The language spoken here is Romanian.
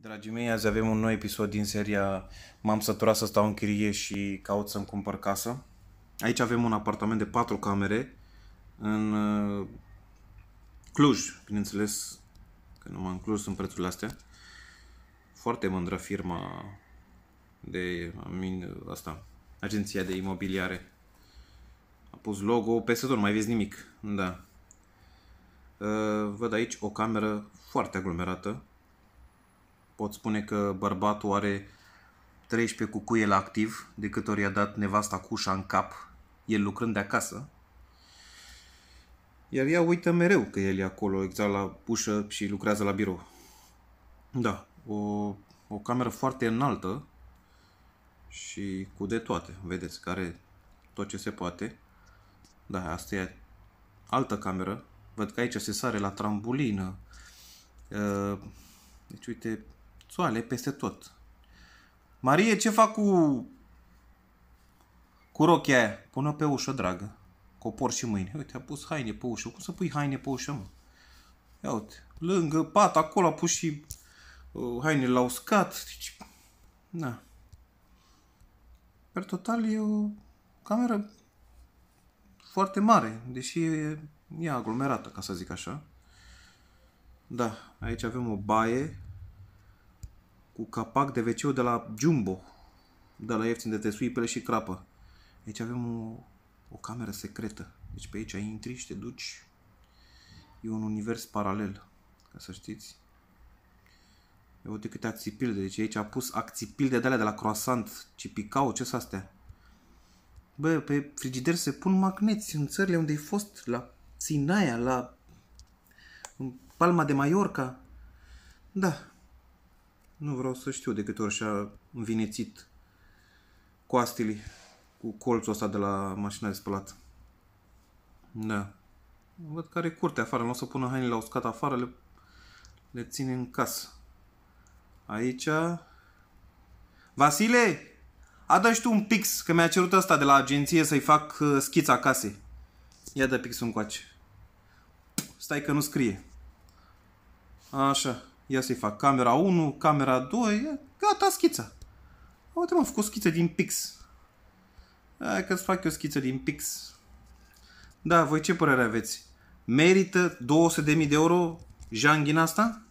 Dragii mei, azi avem un nou episod din seria M-am săturat să stau în chirie și caut să-mi cumpăr casă. Aici avem un apartament de 4 camere în uh, Cluj, bineînțeles că numai în Cluj sunt prețurile astea. Foarte mândră firma de min, asta, agenția de imobiliare. A pus logo peste tot, nu mai vezi nimic. Da. Uh, văd aici o cameră foarte aglomerată, pot spune că bărbatul are 13 cucuie la activ, de câte ori i-a dat nevasta cușa în cap, el lucrând de acasă. Iar ea uită mereu că el e acolo, exact la ușă și lucrează la birou. Da, o, o cameră foarte înaltă și cu de toate, vedeți, care tot ce se poate. Da, asta e altă cameră. Văd că aici se sare la trambulină. Ă, deci, uite, Soale peste tot. Marie, ce fac cu... cu rochia aia? Pune-o pe ușă, dragă. Copor și mâine. Uite, a pus haine pe ușă. Cum să pui haine pe ușă, mă? Ia uite. Lângă pat, acolo a pus și uh, haine la uscat. Deci, na. Per total e o cameră foarte mare, deși e, e aglomerată, ca să zic așa. Da, aici avem o baie cu capac de wc de la Jumbo, de la ieftin de tesuipele și crapă. Aici avem o, o cameră secretă. Deci pe aici intri și te duci. E un univers paralel, ca să știți. Eu uite câte de, Deci aici a pus ațipilde de alea de la croissant. Cipicau, ce sunt astea? Bă, pe frigider se pun magneți în țările unde ai fost, la Sinaia, la în Palma de Mallorca. Da, nu vreau să știu de câte ori și-a învinețit coastele cu colțul ăsta de la mașina de spălat. Da. Văd că are curte afară, nu o să pună hainele la uscat afară, le, le ține în casă. Aici... Vasile! Adă și tu un pix, că mi-a cerut asta de la agenție să-i fac uh, schița acasă. Ia de pixul încoace. Stai că nu scrie. Așa. Ia să-i fac camera 1, camera 2, gata, schița. Uite m am făcut o schiță din pix. Hai că-ți fac eu schiță din pix. Da, voi ce părere aveți? Merită 200.000 de euro janghina asta?